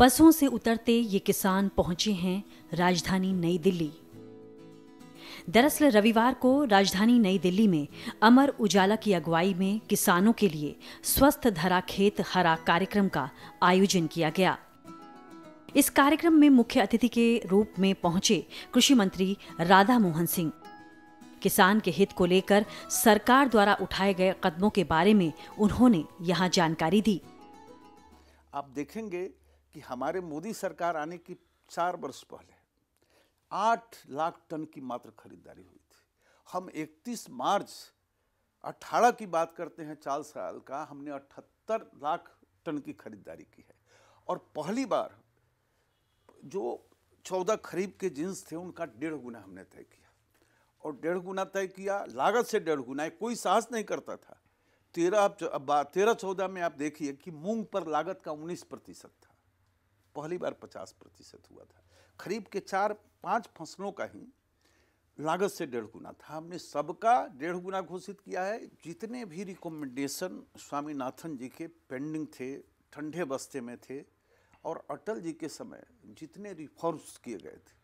बसों से उतरते ये किसान पहुंचे हैं राजधानी नई दिल्ली दरअसल रविवार को राजधानी नई दिल्ली में अमर उजाला की अगुवाई में किसानों के लिए स्वस्थ धरा खेत हरा कार्यक्रम का आयोजन किया गया इस कार्यक्रम में मुख्य अतिथि के रूप में पहुंचे कृषि मंत्री राधा मोहन सिंह किसान के हित को लेकर सरकार द्वारा उठाए गए कदमों के बारे में उन्होंने यहाँ जानकारी दी आप देखेंगे कि हमारे मोदी सरकार आने की चार वर्ष पहले आठ लाख टन की मात्र खरीदारी हुई थी हम 31 मार्च 18 की बात करते हैं चार साल का हमने 78 लाख टन की खरीदारी की है और पहली बार जो 14 खरीफ के जींस थे उनका डेढ़ गुना हमने तय किया और डेढ़ गुना तय किया लागत से डेढ़ गुना कोई साहस नहीं करता था तेरह तेरह चौदह में आप देखिए कि मूंग पर लागत का उन्नीस प्रतिशत था पहली बार 50 प्रतिशत हुआ था खरीब के चार पांच फसलों का ही लागत से डेढ़ गुना था हमने सबका डेढ़ गुना घोषित किया है जितने भी रिकमेंडेशन स्वामीनाथन जी के पेंडिंग थे ठंडे बस्ते में थे और अटल जी के समय जितने रिफॉर्म्स किए गए थे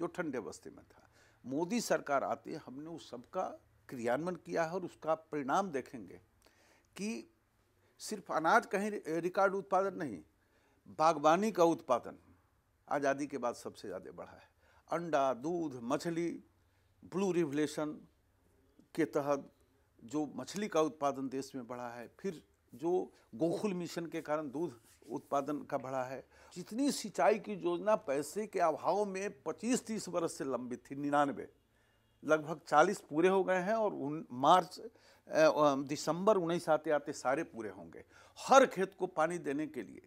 जो ठंडे बस्ते में था मोदी सरकार आते हमने उस सबका क्रियान्वयन किया है और उसका परिणाम देखेंगे कि सिर्फ अनाज कहीं रिकॉर्ड उत्पादन नहीं बागवानी का उत्पादन आज़ादी के बाद सबसे ज़्यादा बढ़ा है अंडा दूध मछली ब्लू रिवलेशन के तहत जो मछली का उत्पादन देश में बढ़ा है फिर जो गोकुल मिशन के कारण दूध उत्पादन का बढ़ा है जितनी सिंचाई की योजना पैसे के अभाव में 25-30 वर्ष से लंबित थी निन्यानवे लगभग 40 पूरे हो गए हैं और उन मार्च दिसंबर उन्नीस आते आते सारे पूरे होंगे हर खेत को पानी देने के लिए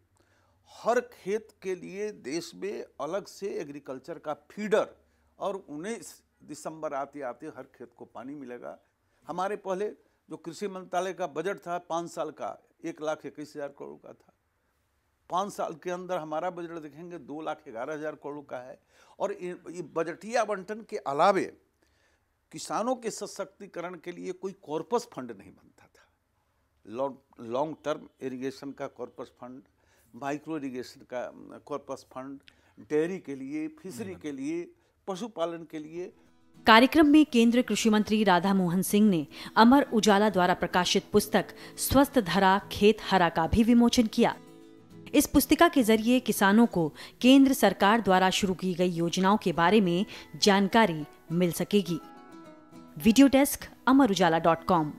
हर खेत के लिए देश में अलग से एग्रीकल्चर का फीडर और उन्नीस दिसंबर आते आते हर खेत को पानी मिलेगा हमारे पहले जो कृषि मंत्रालय का बजट था पाँच साल का एक लाख इक्कीस हज़ार करोड़ का था पाँच साल के अंदर हमारा बजट देखेंगे दो लाख ग्यारह हज़ार करोड़ का है और ये बजटीय आवंटन के अलावे किसानों के सशक्तिकरण के लिए कोई कॉर्पस फंड नहीं बनता था लॉन्ग लॉन्ग टर्म इरिगेशन का कॉर्पस फंड माइक्रो इरीगेशन का कॉर्पस फंड डेयरी के लिए फिशरी के लिए पशुपालन के लिए कार्यक्रम में केंद्रीय कृषि मंत्री राधा मोहन सिंह ने अमर उजाला द्वारा प्रकाशित पुस्तक स्वस्थ धरा खेत हरा का भी विमोचन किया इस पुस्तिका के जरिए किसानों को केंद्र सरकार द्वारा शुरू की गई योजनाओं के बारे में जानकारी मिल सकेगी video desk Amar Ujala dot com